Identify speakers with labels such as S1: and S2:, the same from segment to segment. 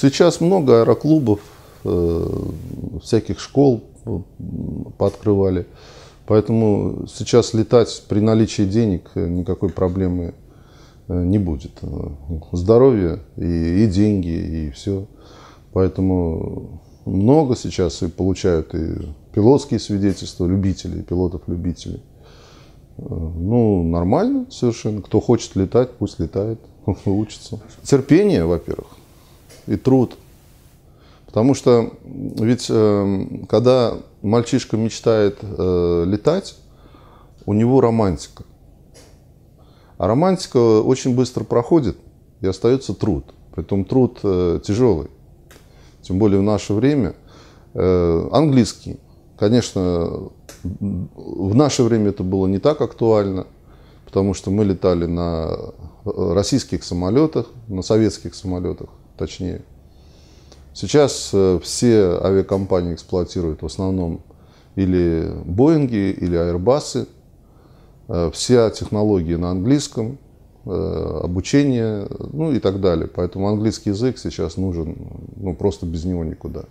S1: Сейчас много аэроклубов, э, всяких школ э, пооткрывали. Поэтому сейчас летать при наличии денег э, никакой проблемы не будет. Здоровье и, и деньги, и все. Поэтому много сейчас и получают и пилотские свидетельства любителей, пилотов-любителей. Ну, нормально совершенно. Кто хочет летать, пусть летает, учится. Терпение, во-первых и труд. Потому что ведь э, когда мальчишка мечтает э, летать, у него романтика. А романтика очень быстро проходит, и остается труд. Притом труд э, тяжелый. Тем более в наше время. Э, английский. Конечно, в наше время это было не так актуально, потому что мы летали на э, российских самолетах, на советских самолетах точнее. Сейчас э, все авиакомпании эксплуатируют в основном или Боинги, или Аэробасы. Э, вся технология на английском, э, обучение, ну и так далее. Поэтому английский язык сейчас нужен, ну просто без него никуда.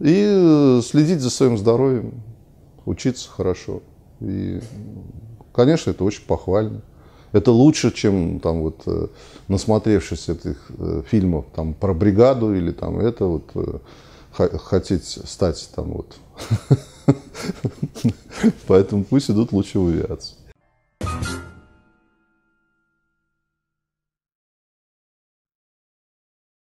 S1: И следить за своим здоровьем, учиться хорошо. И, конечно, это очень похвально. Это лучше, чем там вот э, насмотревшись этих э, фильмов там про бригаду или там это вот э, хотеть стать там вот. Поэтому пусть идут лучше в авиацию.